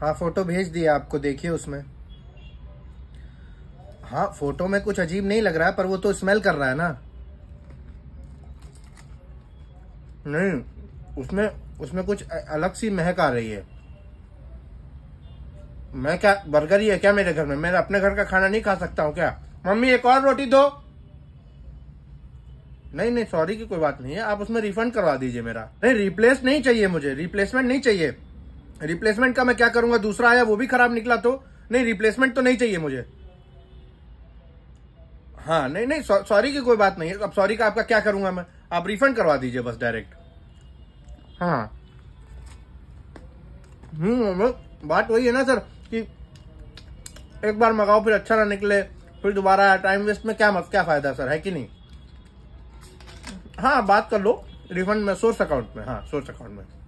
हाँ फोटो भेज दिया आपको देखिए उसमें हाँ फोटो में कुछ अजीब नहीं लग रहा है पर वो तो स्मेल कर रहा है ना नहीं उसमें उसमें कुछ अलग सी महक आ रही है मैं क्या बर्गर ही है क्या मेरे घर में मैं अपने घर का खाना नहीं खा सकता हूँ क्या मम्मी एक और रोटी दो नहीं नहीं सॉरी की कोई बात नहीं है आप उसमें रिफंड करवा दीजिए मेरा नहीं रिप्लेस नहीं चाहिए मुझे रिप्लेसमेंट नहीं चाहिए रिप्लेसमेंट का मैं क्या करूंगा दूसरा आया वो भी खराब निकला तो नहीं रिप्लेसमेंट तो नहीं चाहिए मुझे हाँ नहीं नहीं सॉरी की कोई बात नहीं है अब सॉरी का आपका क्या करूंगा मैं आप रिफंड करवा दीजिए बस डायरेक्ट हाँ हम्म बात वही है ना सर कि एक बार मंगाओ फिर अच्छा ना निकले फिर दोबारा टाइम वेस्ट में क्या क्या फायदा सर है कि नहीं हाँ बात कर लो रिफंड में सोर्स अकाउंट में हाँ सोर्स अकाउंट में